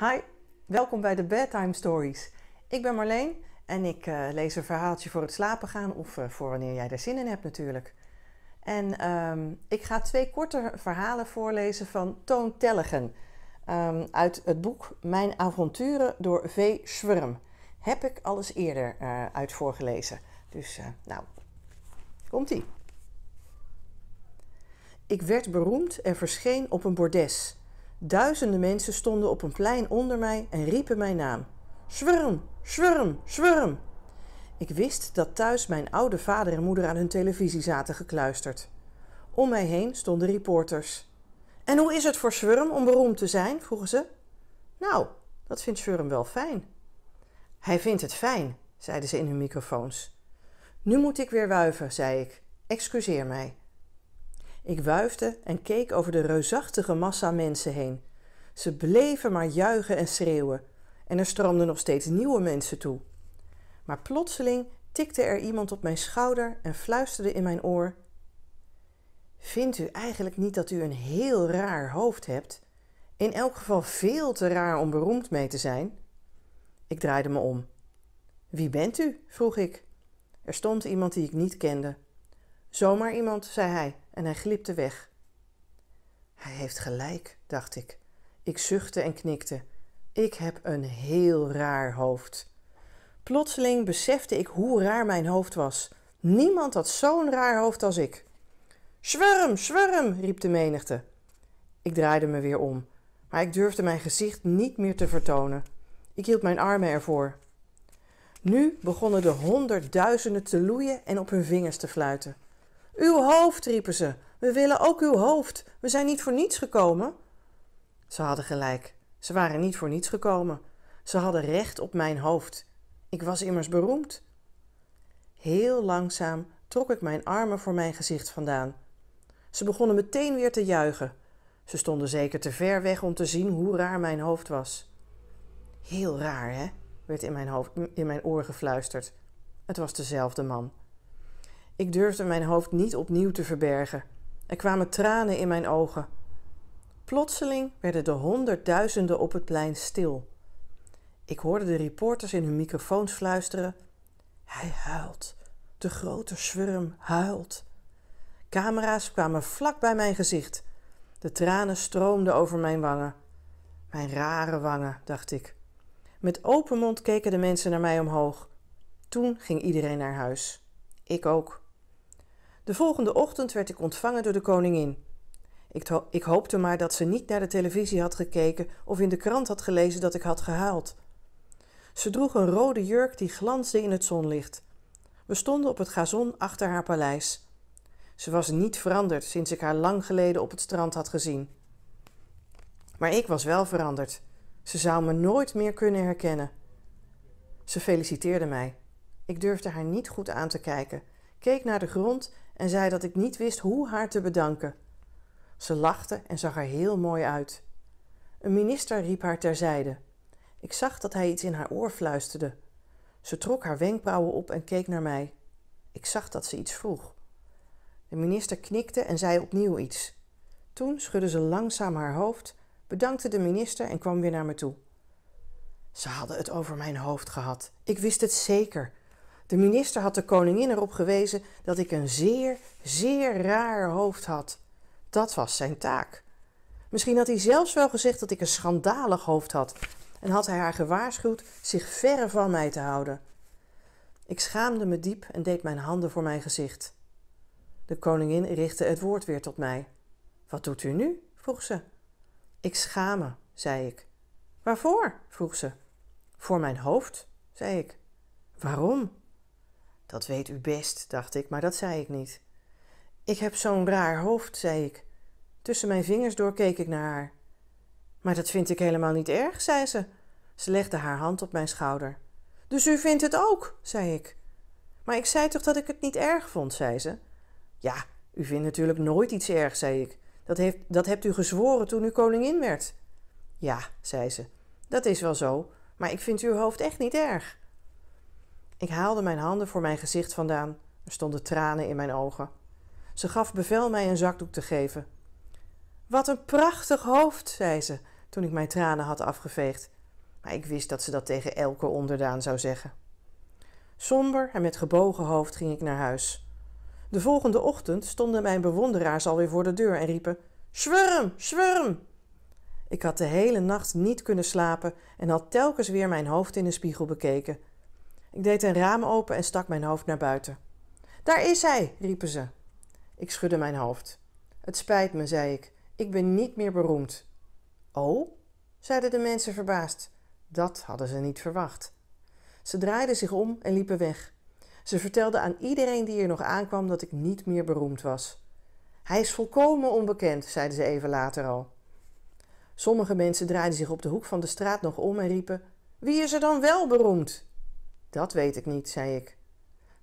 Hi, welkom bij de Bedtime Stories. Ik ben Marleen en ik eh, lees een verhaaltje voor het slapen gaan of eh, voor wanneer jij er zin in hebt natuurlijk. En ehm, ik ga twee korte verhalen voorlezen van Toon Tellegen ehm, uit het boek Mijn avonturen door V. Schwurm. Heb ik alles eerder uh, uit voorgelezen. Dus nou, komt-ie. Ik werd beroemd en verscheen op een bordes Duizenden mensen stonden op een plein onder mij en riepen mijn naam. Zwurm, Swurm, Swurm. Ik wist dat thuis mijn oude vader en moeder aan hun televisie zaten gekluisterd. Om mij heen stonden reporters. En hoe is het voor Zwurm om beroemd te zijn? vroegen ze. Nou, dat vindt Swurm wel fijn. Hij vindt het fijn, zeiden ze in hun microfoons. Nu moet ik weer wuiven, zei ik. Excuseer mij. Ik wuifde en keek over de reusachtige massa mensen heen. Ze bleven maar juichen en schreeuwen. En er stroomden nog steeds nieuwe mensen toe. Maar plotseling tikte er iemand op mijn schouder en fluisterde in mijn oor: Vindt u eigenlijk niet dat u een heel raar hoofd hebt? In elk geval veel te raar om beroemd mee te zijn. Ik draaide me om. Wie bent u? vroeg ik. Er stond iemand die ik niet kende. Zomaar iemand, zei hij en hij glipte weg. Hij heeft gelijk, dacht ik. Ik zuchtte en knikte. Ik heb een heel raar hoofd. Plotseling besefte ik hoe raar mijn hoofd was. Niemand had zo'n raar hoofd als ik. Zwerm, zwerm, riep de menigte. Ik draaide me weer om, maar ik durfde mijn gezicht niet meer te vertonen. Ik hield mijn armen ervoor. Nu begonnen de honderdduizenden te loeien en op hun vingers te fluiten. Uw hoofd, riepen ze. We willen ook uw hoofd. We zijn niet voor niets gekomen. Ze hadden gelijk. Ze waren niet voor niets gekomen. Ze hadden recht op mijn hoofd. Ik was immers beroemd. Heel langzaam trok ik mijn armen voor mijn gezicht vandaan. Ze begonnen meteen weer te juichen. Ze stonden zeker te ver weg om te zien hoe raar mijn hoofd was. Heel raar, hè? werd in mijn, hoofd, in mijn oor gefluisterd. Het was dezelfde man. Ik durfde mijn hoofd niet opnieuw te verbergen. Er kwamen tranen in mijn ogen. Plotseling werden de honderdduizenden op het plein stil. Ik hoorde de reporters in hun microfoons fluisteren: Hij huilt. De grote zwurm huilt. Camera's kwamen vlak bij mijn gezicht. De tranen stroomden over mijn wangen. Mijn rare wangen, dacht ik. Met open mond keken de mensen naar mij omhoog. Toen ging iedereen naar huis. Ik ook. De volgende ochtend werd ik ontvangen door de koningin. Ik, ik, hoopte maar dat ze niet naar de televisie had gekeken of in de krant had gelezen dat ik had gehaald. Ze droeg een rode jurk die glansde in het zonlicht. We stonden op het gazon achter haar paleis. Ze was niet veranderd sinds ik haar lang geleden op het strand had gezien. Maar ik was wel veranderd. Ze zou me nooit meer kunnen herkennen. Ze feliciteerde mij. Ik durfde haar niet goed aan te kijken, keek naar de grond en zei dat ik niet wist hoe haar te bedanken. Ze lachte en zag er heel mooi uit. Een minister riep haar terzijde. Ik zag dat hij iets in haar oor fluisterde. Ze trok haar wenkbrauwen op en keek naar mij. Ik zag dat ze iets vroeg. De minister knikte en zei opnieuw iets. Toen schudde ze langzaam haar hoofd, bedankte de minister en kwam weer naar me toe. Ze hadden het over mijn hoofd gehad. Ik wist het zeker. De minister had de koningin erop gewezen dat ik een zeer, zeer raar hoofd had. Dat was zijn taak. Misschien had hij zelfs wel gezegd dat ik een schandalig hoofd had en had hij haar gewaarschuwd zich verre van mij te houden. Ik schaamde me diep en deed mijn handen voor mijn gezicht. De koningin richtte het woord weer tot mij. Wat doet u nu? vroeg ze. Ik schaam me, zei ik. Waarvoor? vroeg ze. Voor mijn hoofd, zei ik. Waarom? Dat weet u best, dacht ik, maar dat zei ik niet. Ik heb zo'n raar hoofd, zei ik. Tussen mijn vingers door keek ik naar haar. Maar dat vind ik helemaal niet erg, zei ze. Ze legde haar hand op mijn schouder. Dus u vindt het ook, zei ik. Maar ik zei toch dat ik het niet erg vond, zei ze. Ja, u vindt natuurlijk nooit iets erg, zei ik. Dat, heeft, dat hebt u gezworen toen u koningin werd. Ja, zei ze. Dat is wel zo, maar ik vind uw hoofd echt niet erg. Ik haalde mijn handen voor mijn gezicht vandaan. Er stonden tranen in mijn ogen. Ze gaf bevel mij een zakdoek te geven. Wat een prachtig hoofd, zei ze toen ik mijn tranen had afgeveegd. Maar ik wist dat ze dat tegen elke onderdaan zou zeggen. Somber en met gebogen hoofd ging ik naar huis. De volgende ochtend stonden mijn bewonderaars alweer voor de deur en riepen: Zwurm, zwurm! Ik had de hele nacht niet kunnen slapen en had telkens weer mijn hoofd in de spiegel bekeken. Ik deed een raam open en stak mijn hoofd naar buiten. Daar is hij, riepen ze. Ik schudde mijn hoofd. Het spijt me, zei ik. Ik ben niet meer beroemd. Oh, zeiden de mensen verbaasd. Dat hadden ze niet verwacht. Ze draaiden zich om en liepen weg. Ze vertelden aan iedereen die er nog aankwam dat ik niet meer beroemd was. Hij is volkomen onbekend, zeiden ze even later al. Sommige mensen draaiden zich op de hoek van de straat nog om en riepen: Wie is er dan wel beroemd? Dat weet ik niet, zei ik.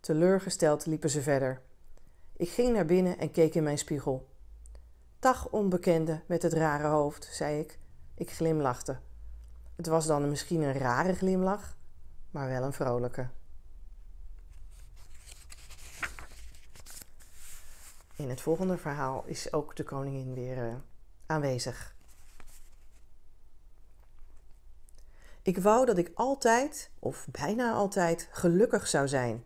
Teleurgesteld liepen ze verder. Ik ging naar binnen en keek in mijn spiegel. Dag, onbekende met het rare hoofd, zei ik. Ik glimlachte. Het was dan misschien een rare glimlach, maar wel een vrolijke. In het volgende verhaal is ook de koningin weer eh, aanwezig. Ik wou dat ik altijd, of bijna altijd, gelukkig zou zijn.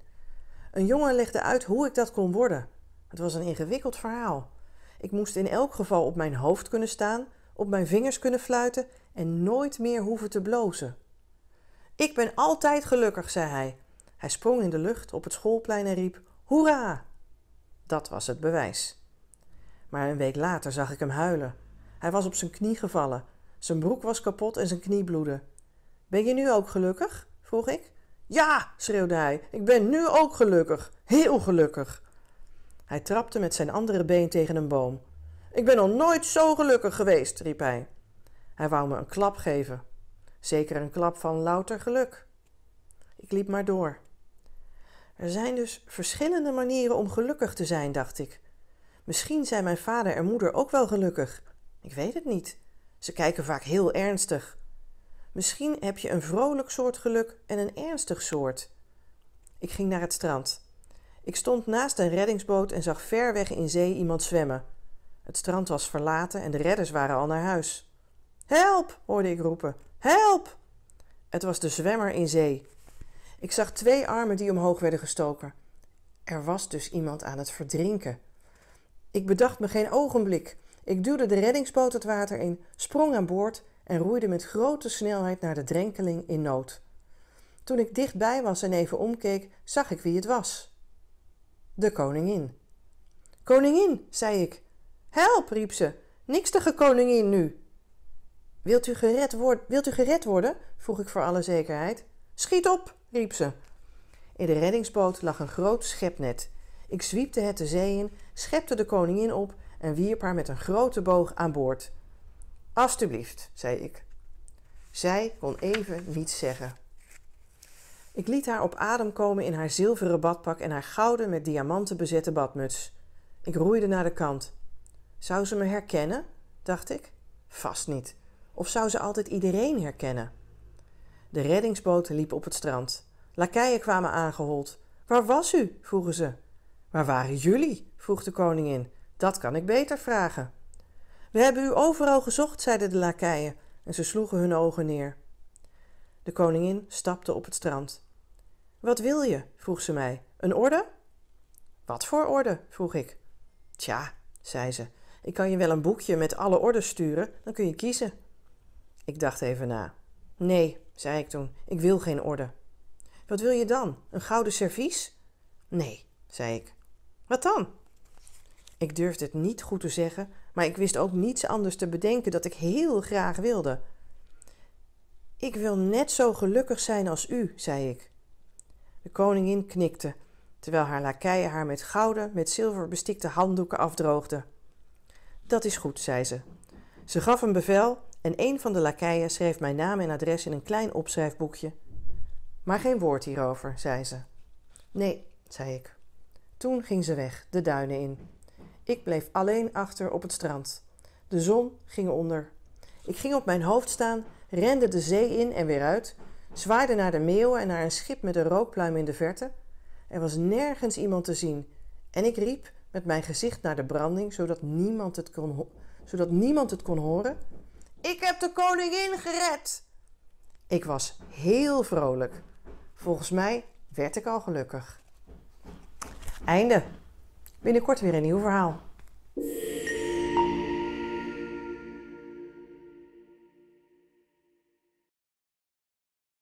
Een jongen legde uit hoe ik dat kon worden. Het was een ingewikkeld verhaal. Ik moest in elk geval op mijn hoofd kunnen staan, op mijn vingers kunnen fluiten en nooit meer hoeven te blozen. Ik ben altijd gelukkig, zei hij. Hij sprong in de lucht op het schoolplein en riep: Hoera! Dat was het bewijs. Maar een week later zag ik hem huilen. Hij was op zijn knie gevallen. Zijn broek was kapot en zijn knie bloedde. Ben je nu ook gelukkig? vroeg ik. Ja, schreeuwde hij, ik ben nu ook gelukkig, heel gelukkig. Hij trapte met zijn andere been tegen een boom. Ik ben nog nooit zo gelukkig geweest, riep hij. Hij wou me een klap geven. Zeker een klap van louter geluk. Ik liep maar door. Er zijn dus verschillende manieren om gelukkig te zijn, dacht ik. Misschien zijn mijn vader en moeder ook wel gelukkig. Ik weet het niet. Ze kijken vaak heel ernstig. Misschien heb je een vrolijk soort geluk en een ernstig soort. Ik ging naar het strand. Ik stond naast een reddingsboot en zag ver weg in zee iemand zwemmen. Het strand was verlaten en de redders waren al naar huis. Help! hoorde ik roepen. Help! Het was de zwemmer in zee. Ik zag twee armen die omhoog werden gestoken. Er was dus iemand aan het verdrinken. Ik bedacht me geen ogenblik. Ik duwde de reddingsboot het water in, sprong aan boord en roeide met grote snelheid naar de drenkeling in nood. Toen ik dichtbij was en even omkeek, zag ik wie het was. De koningin. Koningin, zei ik. Help, riep ze. Niks de koningin nu. Wilt u, gered worden? Wilt u gered worden? vroeg ik voor alle zekerheid. Schiet op, riep ze. In de reddingsboot lag een groot schepnet. Ik zwiepte het de zee in, schepte de koningin op en wierp haar met een grote boog aan boord. Alsjeblieft, zei ik. Zij kon even niets zeggen. Ik liet haar op adem komen in haar zilveren badpak en haar gouden met diamanten bezette badmuts. Ik roeide naar de kant. Zou ze me herkennen? dacht ik. Vast niet. Of zou ze altijd iedereen herkennen? De reddingsboot liep op het strand. Lakeien kwamen aangehold. Waar was u? vroegen ze. Waar waren jullie? vroeg de koningin. Dat kan ik beter vragen. We hebben u overal gezocht, zeiden de lakeien, en ze sloegen hun ogen neer. De koningin stapte op het strand. Wat wil je? vroeg ze mij. Een orde? Wat voor orde? vroeg ik. Tja, zei ze, ik kan je wel een boekje met alle orders sturen, dan kun je kiezen. Ik dacht even na. Nee, zei ik toen, ik wil geen orde. Wat wil je dan? Een gouden servies? Nee, zei ik. Wat dan? Ik durfde het niet goed te zeggen, maar ik wist ook niets anders te bedenken dat ik heel graag wilde. Ik wil net zo gelukkig zijn als u, zei ik. De koningin knikte, terwijl haar lakeien haar met gouden, met zilver bestikte handdoeken afdroogde. Dat is goed, zei ze. Ze gaf een bevel en een van de lakeien schreef mijn naam en adres in een klein opschrijfboekje. Maar geen woord hierover, zei ze. Nee, zei ik. Toen ging ze weg, de duinen in. Ik bleef alleen achter op het strand. De zon ging onder. Ik ging op mijn hoofd staan, rende de zee in en weer uit, zwaaide naar de meeuwen en naar een schip met een rookpluim in de verte. Er was nergens iemand te zien en ik riep met mijn gezicht naar de branding, zodat niemand het kon, zodat niemand het kon horen. Ik heb de koningin gered! Ik was heel vrolijk. Volgens mij werd ik al gelukkig. Einde binnenkort weer een nieuw verhaal.